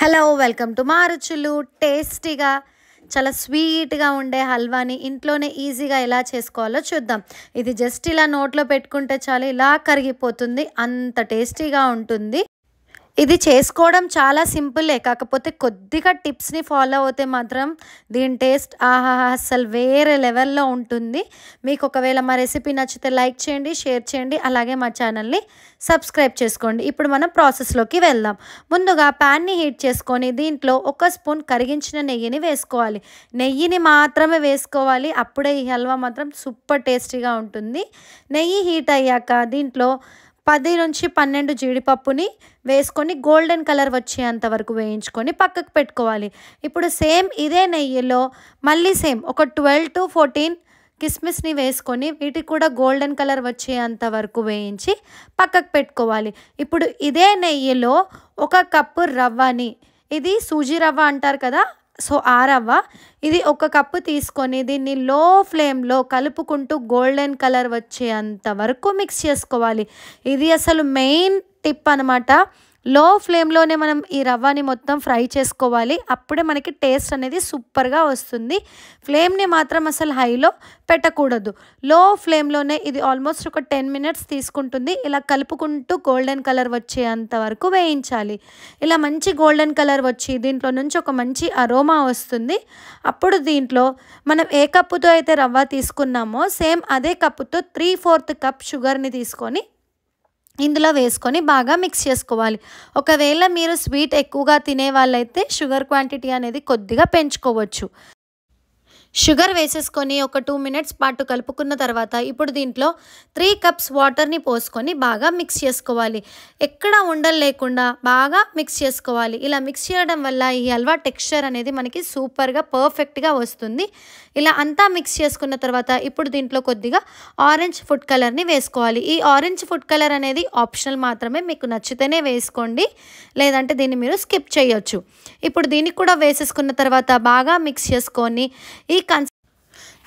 hello welcome to మారుచులు టేస్టీగా చాలా స్వీట్గా ఉండే హల్వాని ఇంట్లోనే ఈజీగా ఎలా చేసుకోవాలో చూద్దాం ఇది జస్ట్ ఇలా నోట్లో పెట్టుకుంటే చాలు ఇలా కరిగిపోతుంది అంత టేస్టీగా ఉంటుంది ఇది చేసుకోవడం చాలా సింపులే కాకపోతే కొద్దిగా టిప్స్ని ఫాలో అవుతే మాత్రం దీని టేస్ట్ ఆహా అస్సలు వేరే లెవెల్లో ఉంటుంది మీకు ఒకవేళ మా రెసిపీ నచ్చితే లైక్ చేయండి షేర్ చేయండి అలాగే మా ఛానల్ని సబ్స్క్రైబ్ చేసుకోండి ఇప్పుడు మనం ప్రాసెస్లోకి వెళ్దాం ముందుగా ప్యాన్ని హీట్ చేసుకొని దీంట్లో ఒక స్పూన్ కరిగించిన నెయ్యిని వేసుకోవాలి నెయ్యిని మాత్రమే వేసుకోవాలి అప్పుడే ఈ హల్వా మాత్రం సూపర్ టేస్టీగా ఉంటుంది నెయ్యి హీట్ అయ్యాక దీంట్లో పది నుంచి పన్నెండు జీడిపప్పుని వేసుకొని గోల్డెన్ కలర్ వచ్చేంత వరకు వేయించుకొని పక్కకు పెట్టుకోవాలి ఇప్పుడు సేమ్ ఇదే నెయ్యిలో మళ్ళీ సేమ్ ఒక ట్వెల్వ్ టు ఫోర్టీన్ కిస్మిస్ని వేసుకొని వీటికి కూడా గోల్డెన్ కలర్ వచ్చేంత వరకు వేయించి పక్కకు పెట్టుకోవాలి ఇప్పుడు ఇదే నెయ్యిలో ఒక కప్పు రవ్వని ఇది సూజీ రవ్వ అంటారు కదా సో ఆ రవ్వ ఇది ఒక కప్పు తీసుకొని దీన్ని లో ఫ్లేమ్లో కలుపుకుంటూ గోల్డెన్ కలర్ వచ్చేంత వరకు మిక్స్ చేసుకోవాలి ఇది అసలు మెయిన్ టిప్ అనమాట లో ఫ్లేమ్లోనే మనం ఈ రవ్వని మొత్తం ఫ్రై చేసుకోవాలి అప్పుడే మనకి టేస్ట్ అనేది సూపర్గా వస్తుంది ఫ్లేమ్ని మాత్రం అసలు హైలో పెట్టకూడదు లో ఫ్లేమ్లోనే ఇది ఆల్మోస్ట్ ఒక టెన్ మినిట్స్ తీసుకుంటుంది ఇలా కలుపుకుంటూ గోల్డెన్ కలర్ వచ్చేంత వరకు వేయించాలి ఇలా మంచి గోల్డెన్ కలర్ వచ్చి దీంట్లో నుంచి ఒక మంచి అరోమా వస్తుంది అప్పుడు దీంట్లో మనం ఏ కప్పుతో అయితే రవ్వ తీసుకున్నామో సేమ్ అదే కప్పుతో త్రీ ఫోర్త్ కప్ షుగర్ని తీసుకొని ఇందులో వేసుకొని బాగా మిక్స్ చేసుకోవాలి ఒకవేళ మీరు స్వీట్ ఎక్కువగా తినే వాళ్ళైతే షుగర్ క్వాంటిటీ అనేది కొద్దిగా పెంచుకోవచ్చు షుగర్ వేసేసుకొని ఒక టూ మినిట్స్ పాటు కలుపుకున్న తర్వాత ఇప్పుడు దీంట్లో త్రీ కప్స్ వాటర్ని పోసుకొని బాగా మిక్స్ చేసుకోవాలి ఎక్కడ ఉండలు లేకుండా బాగా మిక్స్ చేసుకోవాలి ఇలా మిక్స్ చేయడం వల్ల ఈ హల్వా టెక్స్చర్ అనేది మనకి సూపర్గా పర్ఫెక్ట్గా వస్తుంది ఇలా అంతా మిక్స్ చేసుకున్న తర్వాత ఇప్పుడు దీంట్లో కొద్దిగా ఆరెంజ్ ఫుడ్ కలర్ని వేసుకోవాలి ఈ ఆరెంజ్ ఫుడ్ కలర్ అనేది ఆప్షనల్ మాత్రమే మీకు నచ్చితేనే వేసుకోండి లేదంటే దీన్ని మీరు స్కిప్ చేయొచ్చు ఇప్పుడు దీనికి కూడా వేసేసుకున్న తర్వాత బాగా మిక్స్ చేసుకొని ఈ ఈ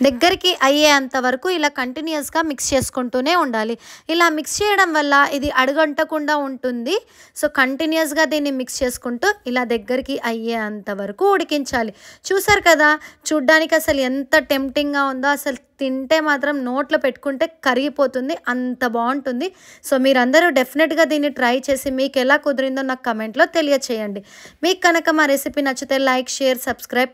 దగ్గరికి అయ్యేంత వరకు ఇలా కంటిన్యూస్గా మిక్స్ చేసుకుంటూనే ఉండాలి ఇలా మిక్స్ చేయడం వల్ల ఇది అడుగంటకుండా ఉంటుంది సో కంటిన్యూస్గా దీన్ని మిక్స్ చేసుకుంటూ ఇలా దగ్గరికి అయ్యేంత వరకు ఉడికించాలి చూసారు కదా చూడ్డానికి అసలు ఎంత టెంప్టింగ్గా ఉందో అసలు తింటే మాత్రం నోట్లో పెట్టుకుంటే కరిగిపోతుంది అంత బాగుంటుంది సో మీరందరూ డెఫినెట్గా దీన్ని ట్రై చేసి మీకు ఎలా కుదిరిందో నాకు కమెంట్లో తెలియచేయండి మీకు కనుక మా రెసిపీ నచ్చితే లైక్ షేర్ సబ్స్క్రైబ్